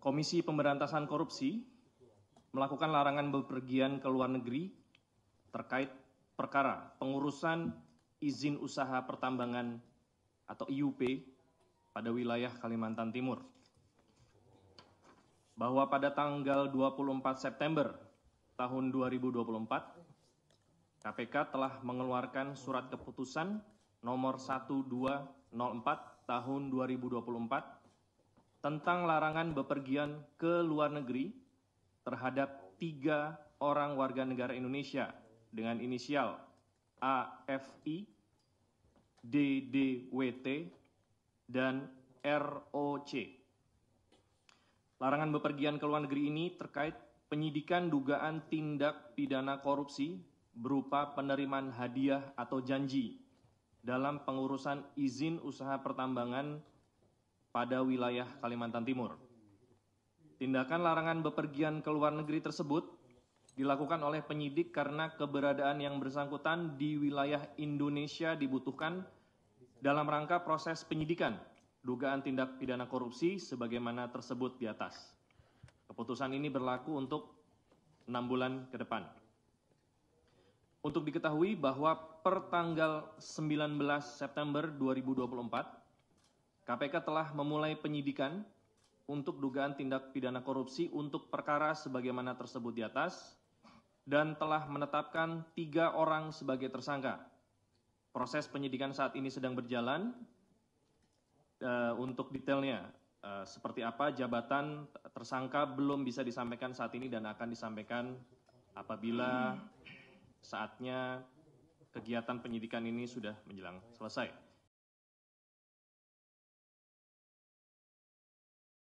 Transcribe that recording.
Komisi Pemberantasan Korupsi melakukan larangan bepergian ke luar negeri terkait perkara pengurusan izin usaha pertambangan atau IUP pada wilayah Kalimantan Timur. Bahwa pada tanggal 24 September tahun 2024, KPK telah mengeluarkan surat keputusan nomor 1204 tahun 2024 tentang larangan bepergian ke luar negeri terhadap tiga orang warga negara Indonesia dengan inisial AFI, DDWT, dan ROC. Larangan bepergian ke luar negeri ini terkait penyidikan dugaan tindak pidana korupsi berupa penerimaan hadiah atau janji dalam pengurusan izin usaha pertambangan pada wilayah Kalimantan Timur. Tindakan larangan bepergian ke luar negeri tersebut dilakukan oleh penyidik karena keberadaan yang bersangkutan di wilayah Indonesia dibutuhkan dalam rangka proses penyidikan dugaan tindak pidana korupsi sebagaimana tersebut di atas. Keputusan ini berlaku untuk enam bulan ke depan. Untuk diketahui bahwa pertanggal 19 September 2024, KPK telah memulai penyidikan untuk dugaan tindak pidana korupsi untuk perkara sebagaimana tersebut di atas dan telah menetapkan tiga orang sebagai tersangka. Proses penyidikan saat ini sedang berjalan. Eh, untuk detailnya eh, seperti apa jabatan tersangka belum bisa disampaikan saat ini dan akan disampaikan apabila saatnya kegiatan penyidikan ini sudah menjelang selesai.